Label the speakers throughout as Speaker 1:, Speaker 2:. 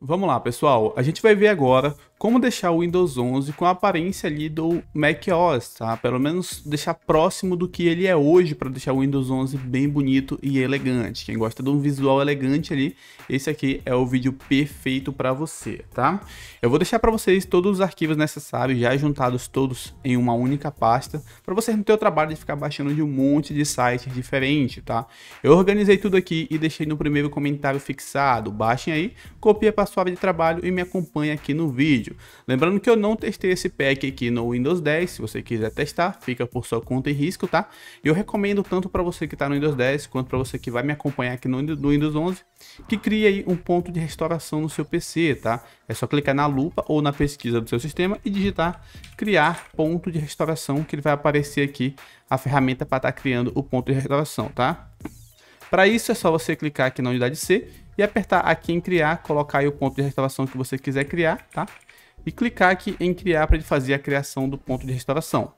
Speaker 1: Vamos lá, pessoal. A gente vai ver agora como deixar o Windows 11 com a aparência ali do Mac OS, tá? Pelo menos deixar próximo do que ele é hoje para deixar o Windows 11 bem bonito e elegante. Quem gosta de um visual elegante ali, esse aqui é o vídeo perfeito para você, tá? Eu vou deixar para vocês todos os arquivos necessários já juntados todos em uma única pasta, para você não ter o trabalho de ficar baixando de um monte de sites diferente, tá? Eu organizei tudo aqui e deixei no primeiro comentário fixado. Baixem aí, copia para sua área de trabalho e me acompanhe aqui no vídeo vídeo. Lembrando que eu não testei esse pack aqui no Windows 10, se você quiser testar, fica por sua conta e risco, tá? Eu recomendo tanto para você que está no Windows 10, quanto para você que vai me acompanhar aqui no, Windows 11, que crie aí um ponto de restauração no seu PC, tá? É só clicar na lupa ou na pesquisa do seu sistema e digitar criar ponto de restauração, que ele vai aparecer aqui a ferramenta para estar tá criando o ponto de restauração, tá? Para isso é só você clicar aqui na unidade C e apertar aqui em criar, colocar aí o ponto de restauração que você quiser criar, tá? e clicar aqui em criar para ele fazer a criação do ponto de restauração.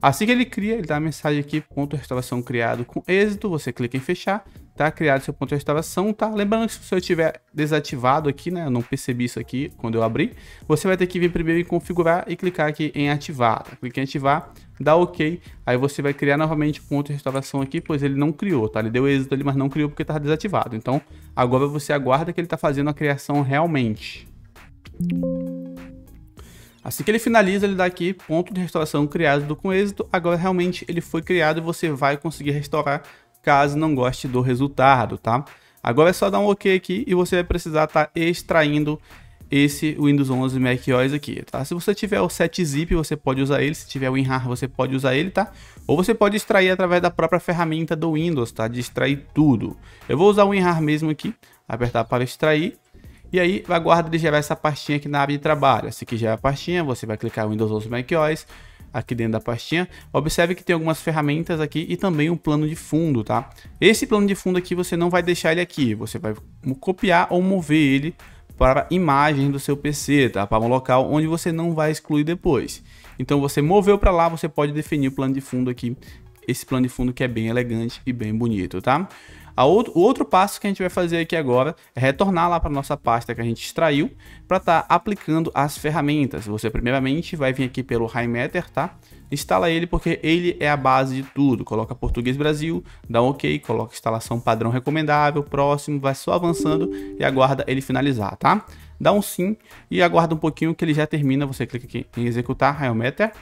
Speaker 1: Assim que ele cria, ele dá a mensagem aqui, ponto de restauração criado com êxito, você clica em fechar, tá criado seu ponto de restauração, tá? Lembrando que se eu tiver desativado aqui, né, eu não percebi isso aqui quando eu abri, você vai ter que vir primeiro em configurar e clicar aqui em ativar, tá? Clica em ativar, dá OK, aí você vai criar novamente o ponto de restauração aqui, pois ele não criou, tá? Ele deu êxito ali, mas não criou porque estava desativado, então agora você aguarda que ele está fazendo a criação realmente. Assim que ele finaliza, ele dá aqui ponto de restauração criado com êxito. Agora realmente ele foi criado e você vai conseguir restaurar caso não goste do resultado, tá? Agora é só dar um OK aqui e você vai precisar estar tá extraindo esse Windows 11 Mac OS aqui, tá? Se você tiver o 7-zip, você pode usar ele, se tiver o WinRAR, você pode usar ele, tá? Ou você pode extrair através da própria ferramenta do Windows, tá? De extrair tudo. Eu vou usar o WinRAR mesmo aqui, apertar para extrair e aí a guarda ele gerar essa pastinha aqui na aba de trabalho. Se aqui já é a pastinha, você vai clicar Windows 11 Mac OS aqui dentro da pastinha. Observe que tem algumas ferramentas aqui e também um plano de fundo, tá? Esse plano de fundo aqui você não vai deixar ele aqui, você vai copiar ou mover ele para a imagem do seu PC, tá? Para um local onde você não vai excluir depois. Então você moveu para lá, você pode definir o plano de fundo aqui, esse plano de fundo que é bem elegante e bem bonito, tá? Outro, o outro passo que a gente vai fazer aqui agora é retornar lá para nossa pasta que a gente extraiu para estar tá aplicando as ferramentas. Você primeiramente vai vir aqui pelo Highmeter, tá? Instala ele porque ele é a base de tudo. Coloca Português Brasil, dá um OK, coloca instalação padrão recomendável, próximo, vai só avançando e aguarda ele finalizar, tá? Dá um sim e aguarda um pouquinho que ele já termina. Você clica aqui em executar Highmeter,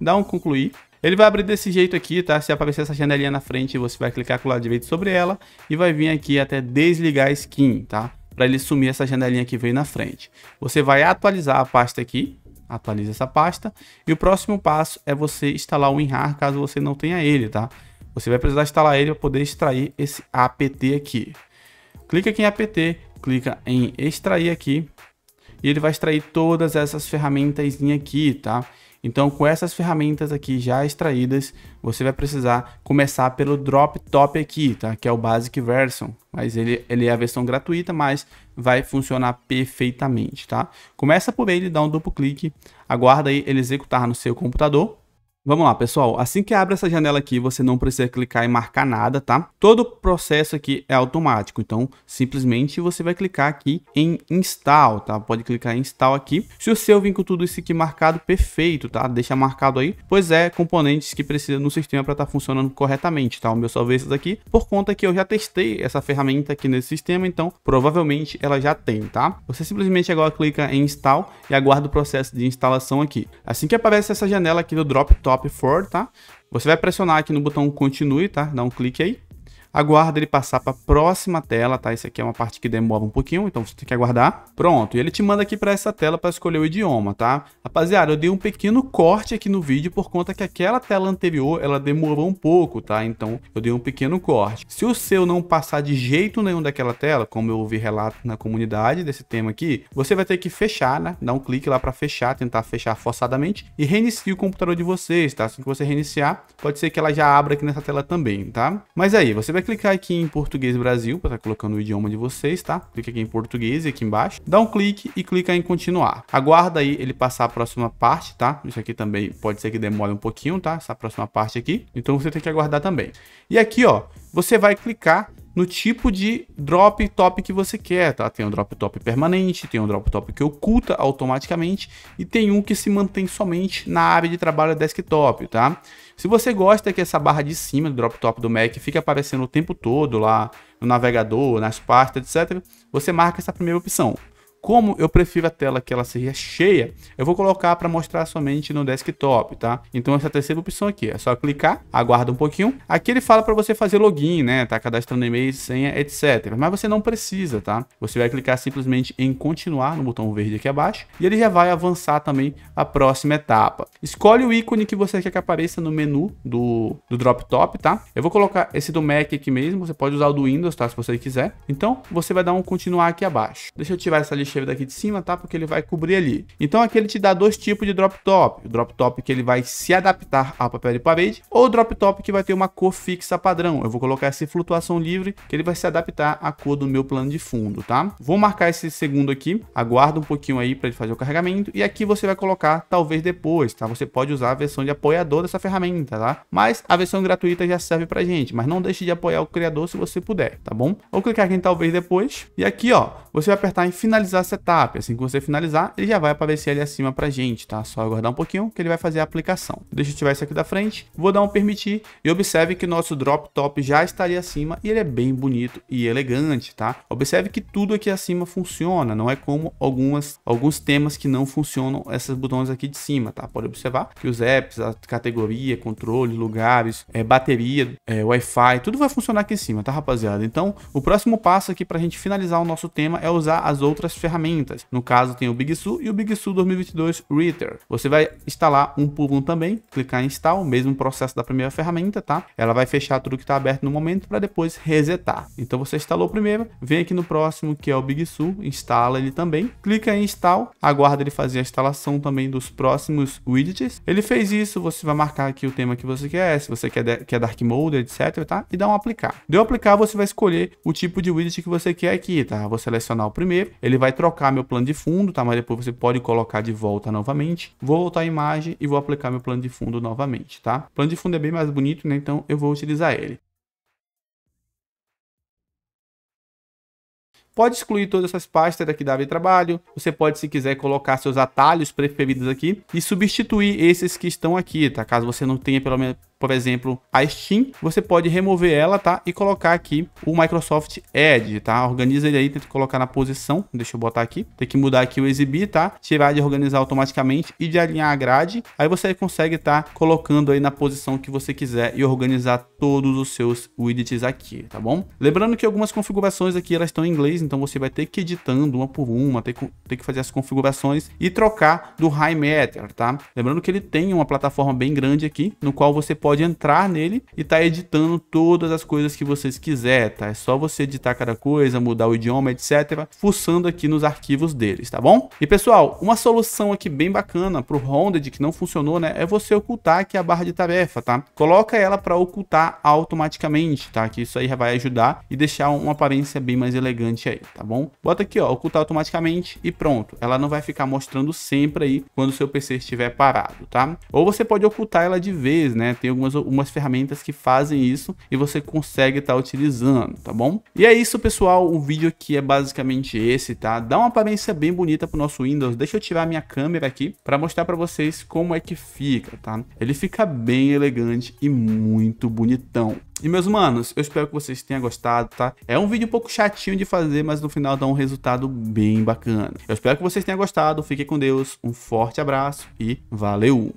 Speaker 1: dá um concluir ele vai abrir desse jeito aqui, tá? Se aparecer essa janelinha na frente, você vai clicar com o lado direito sobre ela e vai vir aqui até desligar a skin, tá? Para ele sumir essa janelinha que veio na frente. Você vai atualizar a pasta aqui, atualiza essa pasta. E o próximo passo é você instalar o WinRAR caso você não tenha ele, tá? Você vai precisar instalar ele para poder extrair esse apt aqui. Clica aqui em apt, clica em extrair aqui e ele vai extrair todas essas ferramentas aqui, tá? Então, com essas ferramentas aqui já extraídas, você vai precisar começar pelo drop top aqui, tá? Que é o basic version, mas ele, ele é a versão gratuita, mas vai funcionar perfeitamente, tá? Começa por ele, dá um duplo clique, aguarda aí ele executar no seu computador Vamos lá, pessoal. Assim que abre essa janela aqui, você não precisa clicar e marcar nada, tá? Todo o processo aqui é automático, então simplesmente você vai clicar aqui em Install, tá? Pode clicar em Install aqui. Se o seu vir com tudo isso aqui marcado, perfeito, tá? Deixa marcado aí, pois é componentes que precisa no sistema para estar tá funcionando corretamente, tá? O meu só esses aqui, por conta que eu já testei essa ferramenta aqui nesse sistema, então provavelmente ela já tem, tá? Você simplesmente agora clica em Install e aguarda o processo de instalação aqui. Assim que aparece essa janela aqui do Drop Top, top 4, tá? Você vai pressionar aqui no botão continue, tá? Dá um clique aí aguarda ele passar para a próxima tela, tá? Isso aqui é uma parte que demora um pouquinho, então você tem que aguardar. Pronto, e ele te manda aqui para essa tela para escolher o idioma, tá? Rapaziada, eu dei um pequeno corte aqui no vídeo por conta que aquela tela anterior, ela demorou um pouco, tá? Então eu dei um pequeno corte. Se o seu não passar de jeito nenhum daquela tela, como eu ouvi relato na comunidade desse tema aqui, você vai ter que fechar, né? Dar um clique lá para fechar, tentar fechar forçadamente e reiniciar o computador de vocês, tá? Assim que você reiniciar, pode ser que ela já abra aqui nessa tela também, tá? Mas aí, você vai vai clicar aqui em português Brasil, para estar tá colocando o idioma de vocês, tá? Clica aqui em português e aqui embaixo. Dá um clique e clica em continuar. Aguarda aí ele passar a próxima parte, tá? Isso aqui também pode ser que demore um pouquinho, tá? Essa próxima parte aqui. Então você tem que aguardar também. E aqui, ó, você vai clicar no tipo de drop top que você quer, tá? Tem um drop top permanente, tem um drop top que oculta automaticamente e tem um que se mantém somente na área de trabalho desktop, tá? Se você gosta que essa barra de cima do drop top do Mac fique aparecendo o tempo todo lá no navegador, nas pastas, etc., você marca essa primeira opção. Como eu prefiro a tela que ela seja cheia, eu vou colocar para mostrar somente no desktop, tá? Então essa é terceira opção aqui, é só clicar, aguarda um pouquinho. Aqui ele fala para você fazer login, né? Tá cadastrando e-mail, senha, etc. Mas você não precisa, tá? Você vai clicar simplesmente em continuar no botão verde aqui abaixo e ele já vai avançar também a próxima etapa. Escolhe o ícone que você quer que apareça no menu do, do drop top, tá? Eu vou colocar esse do Mac aqui mesmo, você pode usar o do Windows, tá? Se você quiser. Então, você vai dar um continuar aqui abaixo. Deixa eu tirar essa lista deixa daqui de cima, tá? Porque ele vai cobrir ali. Então aqui ele te dá dois tipos de drop top. O drop top que ele vai se adaptar ao papel de parede ou o drop top que vai ter uma cor fixa padrão. Eu vou colocar essa flutuação livre que ele vai se adaptar à cor do meu plano de fundo, tá? Vou marcar esse segundo aqui, aguarda um pouquinho aí para ele fazer o carregamento e aqui você vai colocar talvez depois, tá? Você pode usar a versão de apoiador dessa ferramenta, tá? Mas a versão gratuita já serve pra gente, mas não deixe de apoiar o criador se você puder, tá bom? Vou clicar aqui em talvez depois e aqui, ó, você vai apertar em finalizar setup. Assim que você finalizar, ele já vai aparecer ali acima pra gente, tá? Só aguardar um pouquinho que ele vai fazer a aplicação. Deixa eu tirar isso aqui da frente, vou dar um permitir e observe que nosso drop top já estaria acima e ele é bem bonito e elegante, tá? Observe que tudo aqui acima funciona, não é como algumas, alguns temas que não funcionam esses botões aqui de cima, tá? Pode observar que os apps, a categoria, controle, lugares, é, bateria, é, Wi-Fi, tudo vai funcionar aqui em cima, tá rapaziada? Então, o próximo passo aqui pra gente finalizar o nosso tema é usar as outras ferramentas. No caso, tem o Big Sur e o Big Sur 2022 Reader. Você vai instalar um por um também, clicar em install, mesmo processo da primeira ferramenta, tá? Ela vai fechar tudo que está aberto no momento para depois resetar. Então você instalou o primeiro, vem aqui no próximo que é o Big Sur. instala ele também, clica em install, aguarda ele fazer a instalação também dos próximos widgets. Ele fez isso, você vai marcar aqui o tema que você quer, se você quer, quer dark mode, etc, tá? E dá um aplicar. Deu aplicar, você vai escolher o tipo de widget que você quer aqui, tá? Você seleciona o primeiro. Ele vai trocar meu plano de fundo, tá? Mas depois você pode colocar de volta novamente. Vou voltar a imagem e vou aplicar meu plano de fundo novamente, tá? O plano de fundo é bem mais bonito, né? Então eu vou utilizar ele. Pode excluir todas essas pastas daqui da área de trabalho. Você pode, se quiser, colocar seus atalhos preferidos aqui e substituir esses que estão aqui, tá? Caso você não tenha pelo menos por exemplo, a Steam, você pode remover ela, tá? E colocar aqui o Microsoft Edge, tá? Organiza ele aí, tenta colocar na posição, deixa eu botar aqui. Tem que mudar aqui o exibir, tá? Tirar de organizar automaticamente e de alinhar a grade. Aí você consegue estar tá colocando aí na posição que você quiser e organizar todos os seus widgets aqui, tá bom? Lembrando que algumas configurações aqui, elas estão em inglês, então você vai ter que ir editando uma por uma, ter, ter que fazer as configurações e trocar do High Matter, tá? Lembrando que ele tem uma plataforma bem grande aqui, no qual você pode pode entrar nele e tá editando todas as coisas que vocês quiser, tá? É só você editar cada coisa, mudar o idioma, etc, fuçando aqui nos arquivos deles, tá bom? E pessoal, uma solução aqui bem bacana pro de que não funcionou, né, é você ocultar aqui a barra de tarefa, tá? Coloca ela para ocultar automaticamente, tá? Que isso aí já vai ajudar e deixar uma aparência bem mais elegante aí, tá bom? Bota aqui, ó, ocultar automaticamente e pronto. Ela não vai ficar mostrando sempre aí quando o seu PC estiver parado, tá? Ou você pode ocultar ela de vez, né? Tem algumas umas ferramentas que fazem isso e você consegue estar tá utilizando, tá bom? E é isso, pessoal. O vídeo aqui é basicamente esse, tá? Dá uma aparência bem bonita pro nosso Windows. Deixa eu tirar minha câmera aqui para mostrar para vocês como é que fica, tá? Ele fica bem elegante e muito bonitão. E meus manos, eu espero que vocês tenham gostado, tá? É um vídeo um pouco chatinho de fazer, mas no final dá um resultado bem bacana. Eu espero que vocês tenham gostado, fiquem com Deus, um forte abraço e valeu!